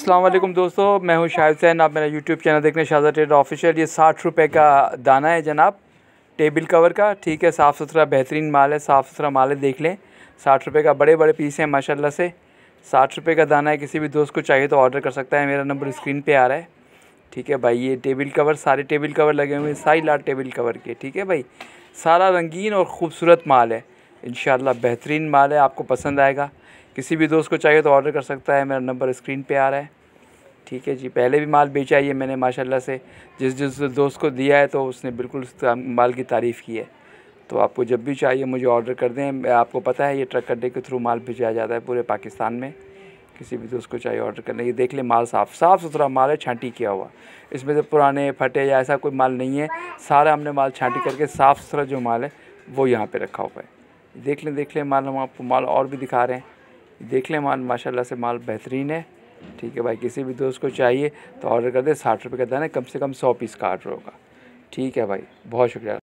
अल्लाम दोस्तों मैं हूं शाहिद हुसैन आप मेरा यूट्यूब चैनल देख रहे हैं शाहजा ऑफिशियल ये साठ रुपये का दाना है जनाब टेबल कवर का ठीक है साफ़ सुथरा बेहतरीन माल है साफ़ सुथरा माल है देख लें साठ रुपये का बड़े बड़े पीस हैं माशाल्लाह से साठ रुपये का दाना है किसी भी दोस्त को चाहिए तो ऑर्डर कर सकता है मेरा नंबर स्क्रीन पर आ रहा है ठीक है भाई ये टेबल कवर सारे टेबल कवर लगे हुए हैं सारी लाट टेबल कवर के ठीक है भाई सारा रंगीन और ख़ूबसूरत माल है इन बेहतरीन माल है आपको पसंद आएगा किसी भी दोस्त को चाहिए तो ऑर्डर कर सकता है मेरा नंबर स्क्रीन पे आ रहा है ठीक है जी पहले भी माल बेचा ही है मैंने माशाल्लाह से जिस जिस दोस्त को दिया है तो उसने बिल्कुल उस माल की तारीफ़ की है तो आपको जब भी चाहिए मुझे ऑर्डर कर दें आपको पता है ये ट्रक अड्डे के थ्रू माल भेजा जाता है पूरे पाकिस्तान में किसी भी दोस्त को चाहिए ऑर्डर करना ये देख ले माल साफ़ साफ़ सुथरा माल है छांटी किया हुआ इसमें से पुराने फटे या ऐसा कोई माल नहीं है सारा हमने माल छांटी करके साफ़ सुथरा जो माल है वो यहाँ पे रखा हुआ है देख लें देख लें माल हम आपको माल और भी दिखा रहे हैं देख लें माल माशाल्लाह से माल बेहतरीन है ठीक है भाई किसी भी दोस्त को चाहिए तो ऑर्डर कर दे साठ रुपये का दाना कम से कम सौ पीस का ऑर्डर होगा ठीक है भाई बहुत शुक्रिया